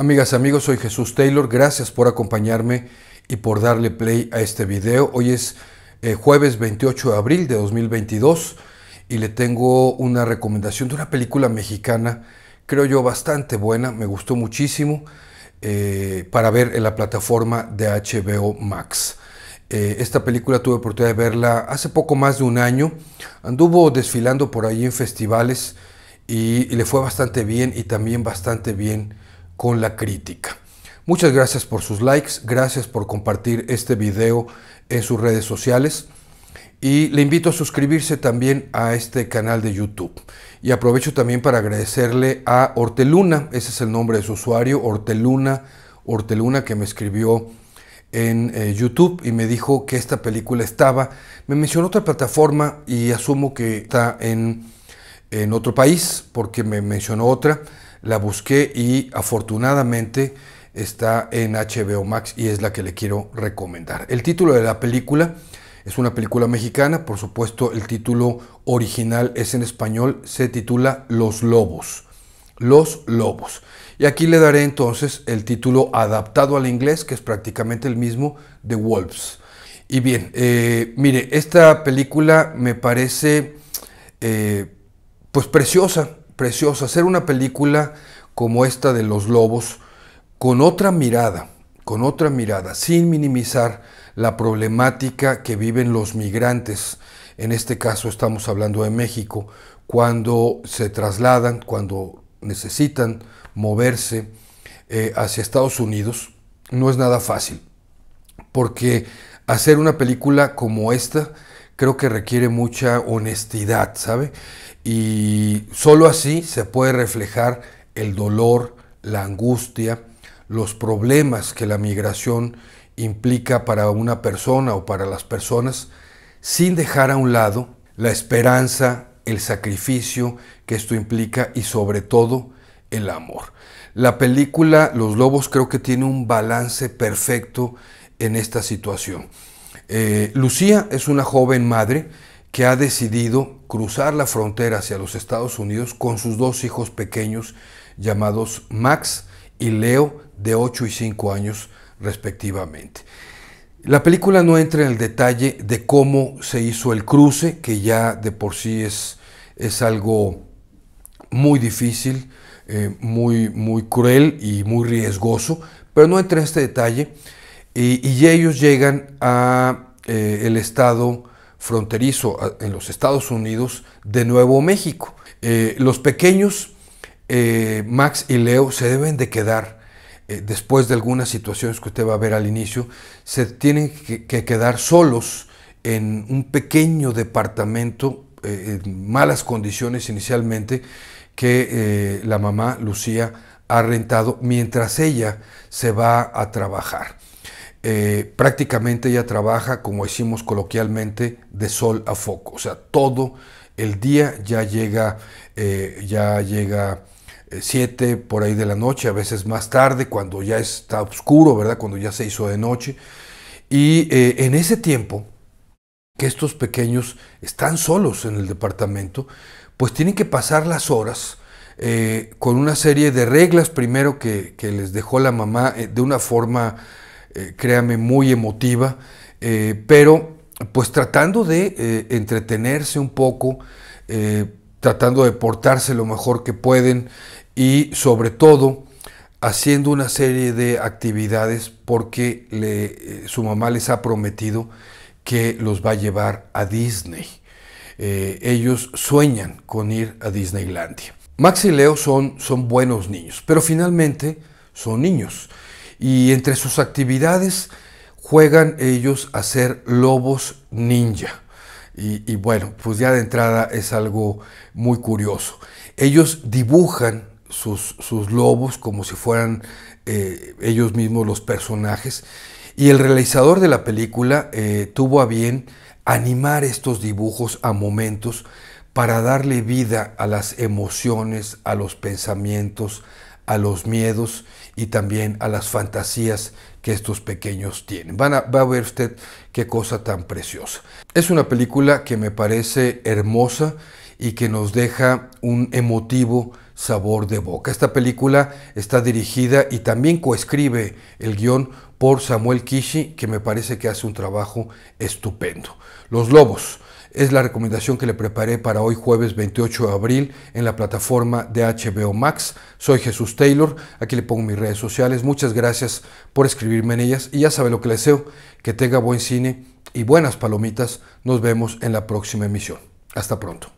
Amigas, amigos, soy Jesús Taylor. Gracias por acompañarme y por darle play a este video. Hoy es eh, jueves 28 de abril de 2022 y le tengo una recomendación de una película mexicana, creo yo bastante buena, me gustó muchísimo, eh, para ver en la plataforma de HBO Max. Eh, esta película tuve oportunidad de verla hace poco más de un año. Anduvo desfilando por ahí en festivales y le fue bastante bien y también bastante bien con la crítica. Muchas gracias por sus likes, gracias por compartir este video en sus redes sociales y le invito a suscribirse también a este canal de YouTube. Y aprovecho también para agradecerle a Horteluna, ese es el nombre de su usuario, Horteluna, Horteluna que me escribió en eh, YouTube y me dijo que esta película estaba. Me mencionó otra plataforma y asumo que está en, en otro país porque me mencionó otra la busqué y afortunadamente está en HBO Max y es la que le quiero recomendar. El título de la película es una película mexicana, por supuesto el título original es en español, se titula Los Lobos. Los Lobos. Y aquí le daré entonces el título adaptado al inglés, que es prácticamente el mismo, The Wolves. Y bien, eh, mire, esta película me parece eh, pues preciosa, precioso, hacer una película como esta de Los Lobos con otra mirada, con otra mirada, sin minimizar la problemática que viven los migrantes. En este caso estamos hablando de México, cuando se trasladan, cuando necesitan moverse eh, hacia Estados Unidos, no es nada fácil, porque hacer una película como esta creo que requiere mucha honestidad, ¿sabe? Y solo así se puede reflejar el dolor, la angustia, los problemas que la migración implica para una persona o para las personas, sin dejar a un lado la esperanza, el sacrificio que esto implica y sobre todo el amor. La película Los Lobos creo que tiene un balance perfecto en esta situación. Eh, Lucía es una joven madre que ha decidido cruzar la frontera hacia los Estados Unidos con sus dos hijos pequeños llamados Max y Leo de 8 y 5 años respectivamente. La película no entra en el detalle de cómo se hizo el cruce, que ya de por sí es, es algo muy difícil, eh, muy, muy cruel y muy riesgoso, pero no entra en este detalle y, ellos llegan a eh, el estado fronterizo en los Estados Unidos de Nuevo México. Eh, los pequeños eh, Max y Leo se deben de quedar después de algunas situaciones que usted va a ver al inicio, se tienen que quedar solos en un pequeño departamento en malas condiciones inicialmente que la mamá Lucía ha rentado mientras ella se va a trabajar. Eh, prácticamente ya trabaja, como decimos coloquialmente, de sol a foco. O sea, todo el día ya llega, eh, ya llega 7 eh, por ahí de la noche, a veces más tarde, cuando ya está oscuro, ¿verdad? Cuando ya se hizo de noche. Y en ese tiempo que estos pequeños están solos en el departamento, pues tienen que pasar las horas con una serie de reglas primero que, les dejó la mamá de una forma eh, créame, muy emotiva, eh, pero pues tratando de eh, entretenerse un poco, tratando de portarse lo mejor que pueden y sobre todo haciendo una serie de actividades porque su mamá les ha prometido que los va a llevar a Disney. ellos sueñan con ir a Disneylandia. Max y Leo son buenos niños, pero finalmente son niños. Y entre sus actividades juegan ellos a ser lobos ninja. Y, bueno, pues ya de entrada es algo muy curioso. Ellos dibujan sus, lobos como si fueran eh, ellos mismos los personajes. Y el realizador de la película eh, tuvo a bien animar estos dibujos a momentos para darle vida a las emociones, a los pensamientos, a los miedos y también a las fantasías que estos pequeños tienen. Van a, va a ver usted qué cosa tan preciosa. Es una película que me parece hermosa y que nos deja un emotivo sabor de boca. Esta película está dirigida y también coescribe el guión por Samuel Kishi, que me parece que hace un trabajo estupendo. Los Lobos es la recomendación que le preparé para hoy jueves 28 de abril en la plataforma de HBO Max. Soy Jesús Taylor, aquí le pongo mis redes sociales. Muchas gracias por escribirme en ellas y ya sabe lo que le deseo, que tenga buen cine y buenas palomitas. Nos vemos en la próxima emisión. Hasta pronto.